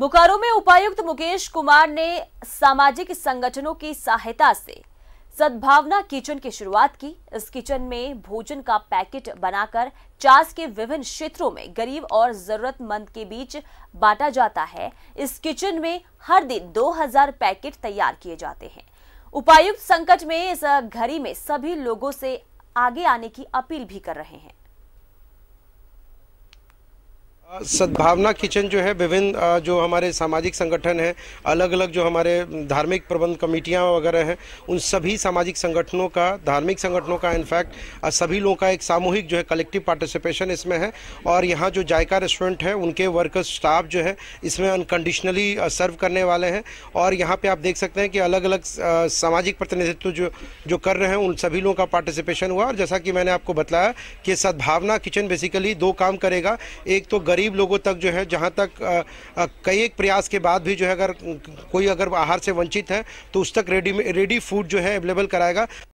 बोकारो में उपायुक्त मुकेश कुमार ने सामाजिक संगठनों की सहायता से सद्भावना किचन की शुरुआत की इस किचन में भोजन का पैकेट बनाकर चास के विभिन्न क्षेत्रों में गरीब और जरूरतमंद के बीच बांटा जाता है इस किचन में हर दिन 2000 पैकेट तैयार किए जाते हैं उपायुक्त संकट में इस घड़ी में सभी लोगों से आगे आने की अपील भी कर रहे हैं सद्भावना किचन जो है विभिन्न जो हमारे सामाजिक संगठन हैं अलग अलग जो हमारे धार्मिक प्रबंध कमेटियाँ वगैरह हैं उन सभी सामाजिक संगठनों का धार्मिक संगठनों का इनफैक्ट सभी लोगों का एक सामूहिक जो है कलेक्टिव पार्टिसिपेशन इसमें है और यहाँ जो जायका रेस्टोरेंट है उनके वर्कर्स स्टाफ जो है इसमें अनकंडीशनली सर्व करने वाले हैं और यहाँ पर आप देख सकते हैं कि अलग अलग सामाजिक प्रतिनिधित्व जो जो कर रहे हैं उन सभी लोगों का पार्टिसिपेशन हुआ और जैसा कि मैंने आपको बताया कि सद्भावना किचन बेसिकली दो काम करेगा एक तो गरीब गरीब लोगों तक जो है जहाँ तक कई एक प्रयास के बाद भी जो है अगर कोई अगर आहार से वंचित है तो उस तक रेडी रेडी फूड जो है अवेलेबल कराएगा